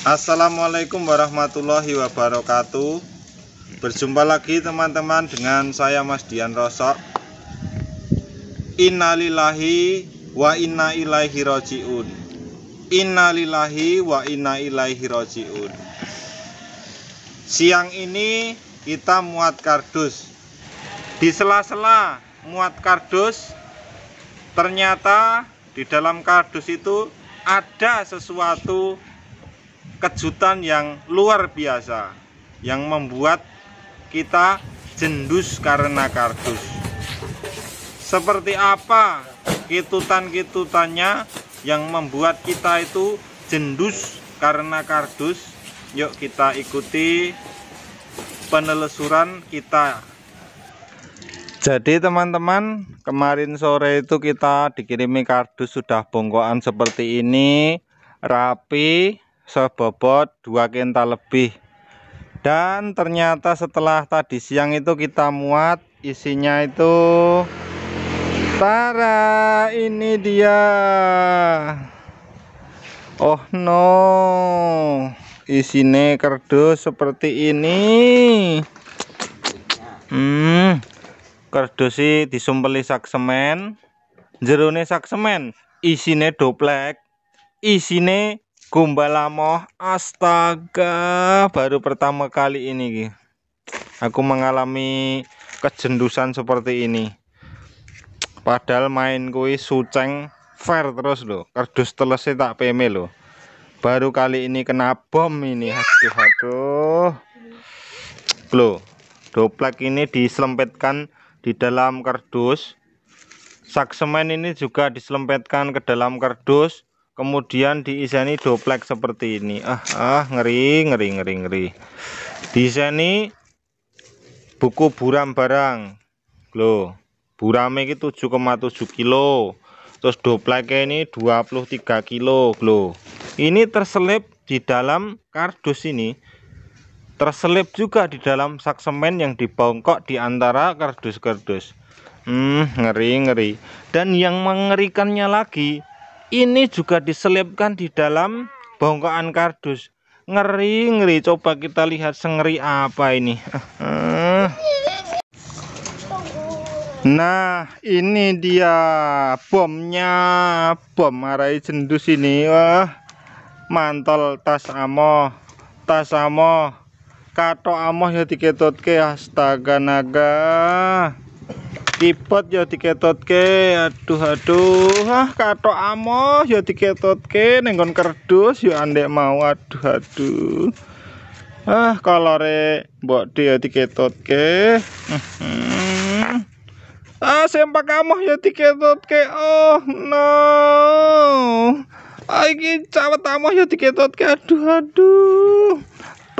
Assalamualaikum warahmatullahi wabarakatuh Berjumpa lagi teman-teman dengan saya Mas Dian Rosok Innalillahi wa inna ilaihi roji'un Innalillahi wa inna ilaihi roji'un Siang ini kita muat kardus Di sela-sela muat kardus Ternyata di dalam kardus itu ada sesuatu kejutan yang luar biasa yang membuat kita jendus karena kardus. Seperti apa kitutan-kitutannya yang membuat kita itu jendus karena kardus? Yuk kita ikuti penelusuran kita. Jadi teman-teman, kemarin sore itu kita dikirimi kardus sudah bongkoan seperti ini, rapi, sebobot 2 kental lebih dan ternyata setelah tadi siang itu kita muat isinya itu Tara ini dia Oh no isine kerdus seperti ini hmm kerdus sih disumpeli sak semen jerone sak semen isine doplek isine Moh astaga baru pertama kali ini aku mengalami kejendusan seperti ini padahal main kui suceng fair terus loh kardus telesnya tak peme loh baru kali ini kena bom ini aduh aduh loh doplek ini diselempetkan di dalam kardus saksemen ini juga diselempetkan ke dalam kardus kemudian diiseni doplek seperti ini ah ah ngeri ngeri ngeri ngeri diiseni buku buram barang loh burame ini 7,7 kilo terus dopleknya ini 23 kilo loh ini terselip di dalam kardus ini terselip juga di dalam sak semen yang dibongkok di antara kardus-kardus. Hmm, ngeri ngeri. Dan yang mengerikannya lagi, ini juga diselipkan di dalam bongkoan kardus ngeri ngeri coba kita lihat sengeri apa ini nah ini dia bomnya bom marai jendus ini wah mantel tas amo tas amo kato amo ya ke astaga naga dipot ya diketotke aduh aduh ah kato amos ya diketotke ning kon kerdus ya andek mau aduh aduh ah kolore mbok dia ya diketotke mhm. ah sempak amos ya diketotke oh no ah ini cawet amos ya diketotke aduh aduh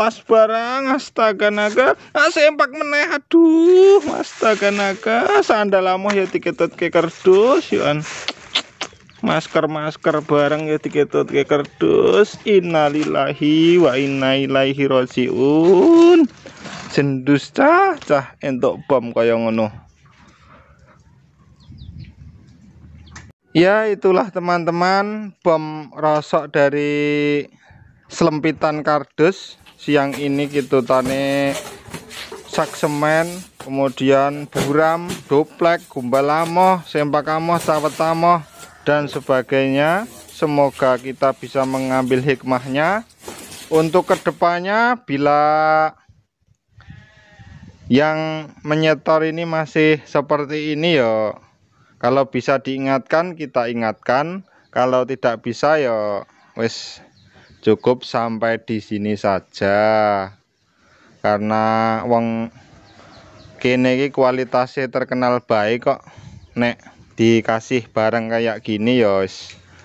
pas barang astaga naga ah sempak meneh aduh astaga naga sandalamu ya tiketot ke kerdus yuan masker-masker barang ya tiketot ke kerdus innalillahi wa inna ilaihi rajiun sendus cah cah entuk bom kaya ngono Ya itulah teman-teman bom rosok dari selempitan kardus siang ini kita gitu, tani sak semen kemudian buram duplek, gumbal amoh sempak amoh dan sebagainya semoga kita bisa mengambil hikmahnya untuk kedepannya bila yang menyetor ini masih seperti ini ya kalau bisa diingatkan kita ingatkan kalau tidak bisa ya wes cukup sampai di sini saja karena wong kene iki kualitasnya terkenal baik kok nek dikasih barang kayak gini ya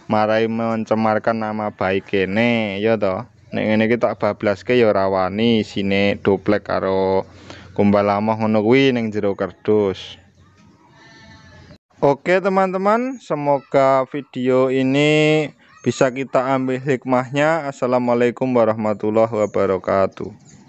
marai mencemarkan nama baik kene ya to nek ngene iki tak bablaske ya rawani sine duplek karo kumbalamoh ngono kuwi ning jero kerdus Oke teman-teman, semoga video ini bisa kita ambil hikmahnya assalamualaikum warahmatullahi wabarakatuh